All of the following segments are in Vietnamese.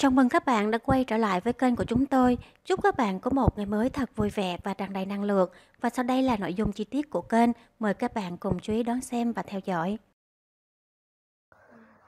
Chào mừng các bạn đã quay trở lại với kênh của chúng tôi. Chúc các bạn có một ngày mới thật vui vẻ và tràn đầy năng lượng. Và sau đây là nội dung chi tiết của kênh. Mời các bạn cùng chú ý đón xem và theo dõi.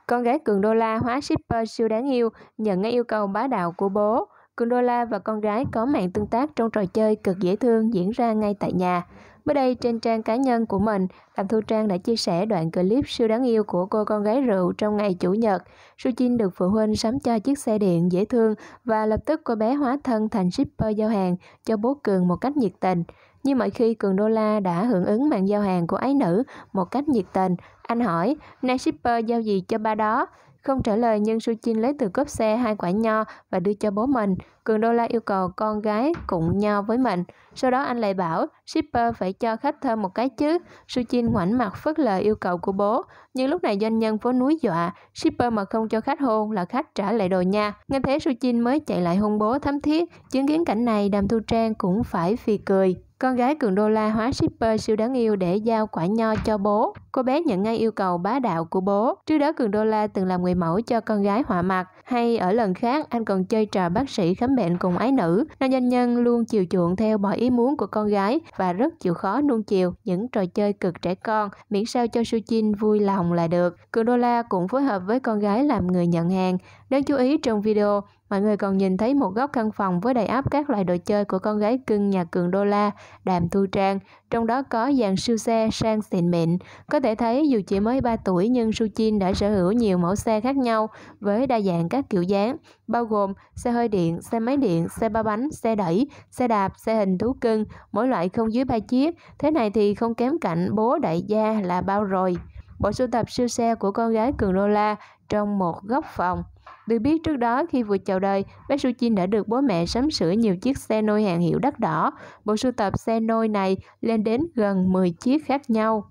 Con gái Cường Đô La hóa shipper siêu đáng yêu, nhận ngay yêu cầu bá đạo của bố. Cường Đô La và con gái có mạng tương tác trong trò chơi cực dễ thương diễn ra ngay tại nhà. Mới đây trên trang cá nhân của mình, Phạm Thu Trang đã chia sẻ đoạn clip siêu đáng yêu của cô con gái rượu trong ngày Chủ nhật. Su Suchin được phụ huynh sắm cho chiếc xe điện dễ thương và lập tức cô bé hóa thân thành shipper giao hàng cho bố Cường một cách nhiệt tình. Như mọi khi, Cường Đô La đã hưởng ứng mạng giao hàng của ái nữ một cách nhiệt tình. Anh hỏi, nay shipper giao gì cho ba đó? Không trả lời nhưng Su Suchin lấy từ cốp xe hai quả nho và đưa cho bố mình. Cường Đô La yêu cầu con gái cùng nho với mình. Sau đó anh lại bảo shipper phải vậy cho khách thơm một cái chứ. Su Chin ngoảnh mặt phớt lời yêu cầu của bố. Nhưng lúc này doanh nhân phố núi dọa, shipper mà không cho khách hôn là khách trả lại đồ nha. Nghe thế Su Chin mới chạy lại hôn bố thấm thiết, chứng kiến cảnh này đàm thu trang cũng phải phì cười. Con gái Cường Đô La hóa shipper siêu đáng yêu để giao quả nho cho bố. Cô bé nhận ngay yêu cầu bá đạo của bố. Trước đó Cường Đô La từng làm người mẫu cho con gái họa mặt. Hay ở lần khác anh còn chơi trò bác sĩ khám bệnh cùng ái nữ. Nam doanh nhân luôn chiều chuộng theo mọi ý muốn của con gái và rất chịu khó nuông chiều những trò chơi cực trẻ con miễn sao cho su Sujin vui lòng là được. Cường Đô La cũng phối hợp với con gái làm người nhận hàng. Đáng chú ý trong video, Mọi người còn nhìn thấy một góc căn phòng với đầy áp các loại đồ chơi của con gái cưng nhà cường đô la, đàm thu trang, trong đó có dàn siêu xe sang xịn mịn. Có thể thấy dù chỉ mới 3 tuổi nhưng su Suchin đã sở hữu nhiều mẫu xe khác nhau với đa dạng các kiểu dáng, bao gồm xe hơi điện, xe máy điện, xe ba bánh, xe đẩy, xe đạp, xe hình thú cưng, mỗi loại không dưới 3 chiếc. Thế này thì không kém cạnh bố đại gia là bao rồi. Bộ sưu tập siêu xe của con gái Cường Đô La trong một góc phòng. Được biết trước đó khi vừa chào đời, bác Sujin đã được bố mẹ sắm sửa nhiều chiếc xe nôi hàng hiệu đắt đỏ. Bộ sưu tập xe nôi này lên đến gần 10 chiếc khác nhau.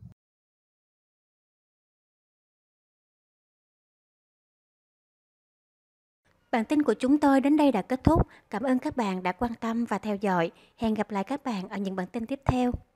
Bản tin của chúng tôi đến đây đã kết thúc. Cảm ơn các bạn đã quan tâm và theo dõi. Hẹn gặp lại các bạn ở những bản tin tiếp theo.